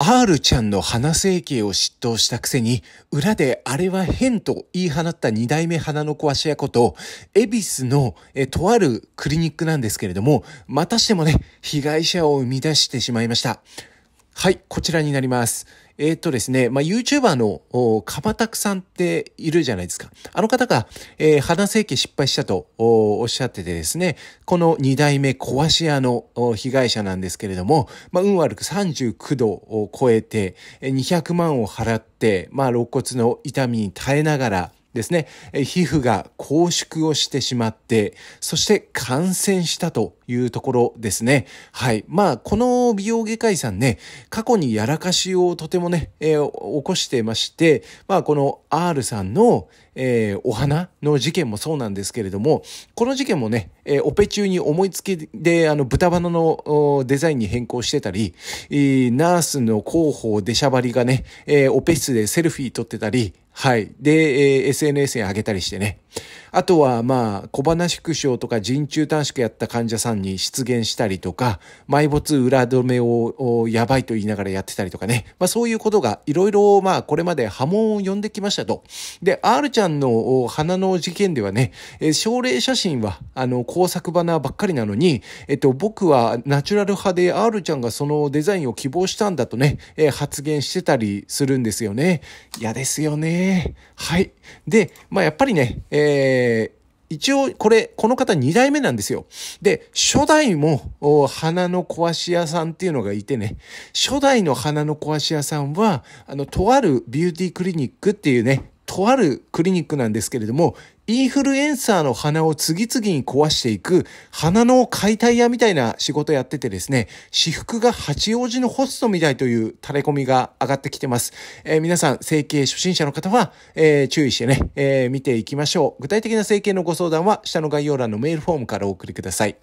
R ちゃんの鼻整形を嫉妬したくせに、裏であれは変と言い放った二代目鼻の壊足屋こと、エビスのえとあるクリニックなんですけれども、またしてもね、被害者を生み出してしまいました。はい、こちらになります。えー、っとですね、まあ、YouTuber の、カバタクさんっているじゃないですか。あの方が、えー、鼻整形失敗したとおっしゃっててですね、この2代目壊し屋の被害者なんですけれども、まあ、運悪く39度を超えて、200万を払って、まあ、肋骨の痛みに耐えながら、ですね、皮膚が拘縮をしてしまって、そして感染したというところですね。はい。まあ、この美容外科医さんね、過去にやらかしをとてもね、えー、起こしてまして、まあ、この R さんの、えー、お花の事件もそうなんですけれども、この事件もね、えー、オペ中に思いつきで、あの、豚鼻のデザインに変更してたり、ナースの広報出しゃばりがね、えー、オペ室でセルフィー撮ってたり、はい。で、えー、SNS に上げたりしてね。あとは、まあ、小話縮小とか人中短縮やった患者さんに出現したりとか、埋没裏止めをやばいと言いながらやってたりとかね、まあそういうことがいろいろまあこれまで波紋を呼んできましたと。で、R ちゃんの花の事件ではね、えー、症例写真はあの工作花ばっかりなのに、えっと僕はナチュラル派で R ちゃんがそのデザインを希望したんだとね、えー、発言してたりするんですよね。嫌ですよね。はい。で、まあやっぱりね、えー一応これ、この方2代目なんですよ。で、初代も花の壊し屋さんっていうのがいてね、初代の花の壊し屋さんは、あの、とあるビューティークリニックっていうね、とあるクリニックなんですけれども、インフルエンサーの鼻を次々に壊していく、鼻の解体屋みたいな仕事やっててですね、私服が八王子のホストみたいという垂れ込みが上がってきてます。えー、皆さん、整形初心者の方は、えー、注意してね、えー、見ていきましょう。具体的な整形のご相談は、下の概要欄のメールフォームからお送りください。